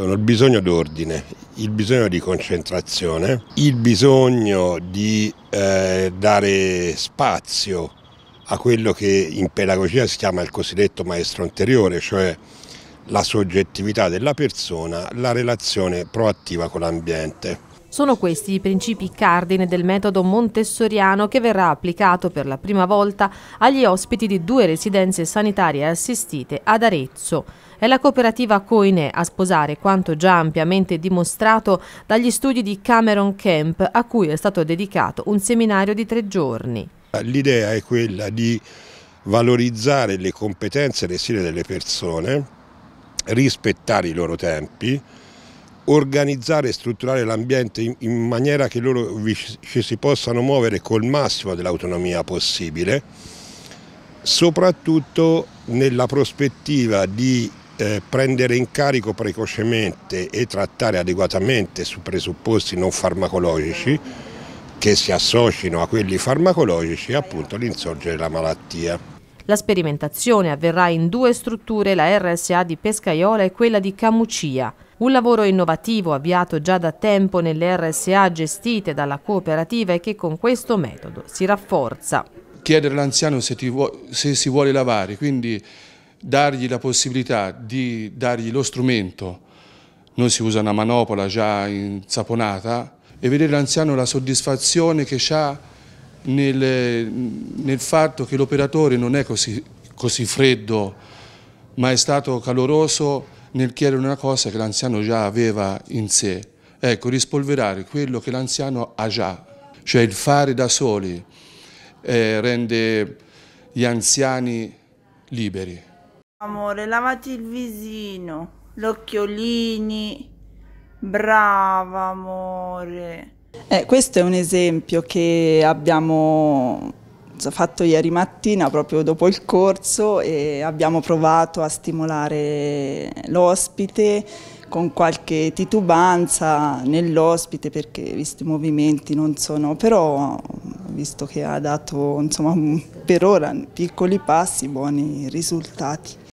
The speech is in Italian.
sono il bisogno d'ordine, il bisogno di concentrazione, il bisogno di eh, dare spazio a quello che in pedagogia si chiama il cosiddetto maestro anteriore, cioè la soggettività della persona, la relazione proattiva con l'ambiente. Sono questi i principi cardine del metodo montessoriano che verrà applicato per la prima volta agli ospiti di due residenze sanitarie assistite ad Arezzo. È la cooperativa Coine a sposare quanto già ampiamente dimostrato dagli studi di Cameron Camp a cui è stato dedicato un seminario di tre giorni. L'idea è quella di valorizzare le competenze e le sfide delle persone, rispettare i loro tempi, organizzare e strutturare l'ambiente in, in, maniera che loro vi, ci si possano muovere col massimo dell'autonomia possibile, soprattutto nella prospettiva di eh, prendere in carico precocemente e trattare adeguatamente su presupposti non farmacologici che si associno a quelli farmacologici appunto l'insorgere della malattia. La sperimentazione avverrà in due strutture, la RSA di Pescaiola e quella di Camucia. Un lavoro innovativo avviato già da tempo nelle RSA gestite dalla cooperativa e che con questo metodo si rafforza. Chiedere all'anziano se, se si vuole lavare, quindi dargli la possibilità di dargli lo strumento, noi si usa una manopola già insaponata, e vedere l'anziano la soddisfazione che ha nel, nel, fatto che l'operatore non è così, così freddo, ma è stato caloroso nel chiedere una cosa che l'anziano già aveva in sé. Ecco, rispolverare quello che l'anziano ha già, cioè il fare da soli eh, rende gli anziani liberi. Amore, lavati il visino, l'occhiolini, brava amore. Eh, questo è un esempio che abbiamo cioè, fatto ieri mattina proprio dopo il corso e abbiamo provato a stimolare l'ospite con qualche titubanza nell'ospite perché visto i movimenti non sono, però visto che ha dato insomma, per ora piccoli passi, buoni risultati.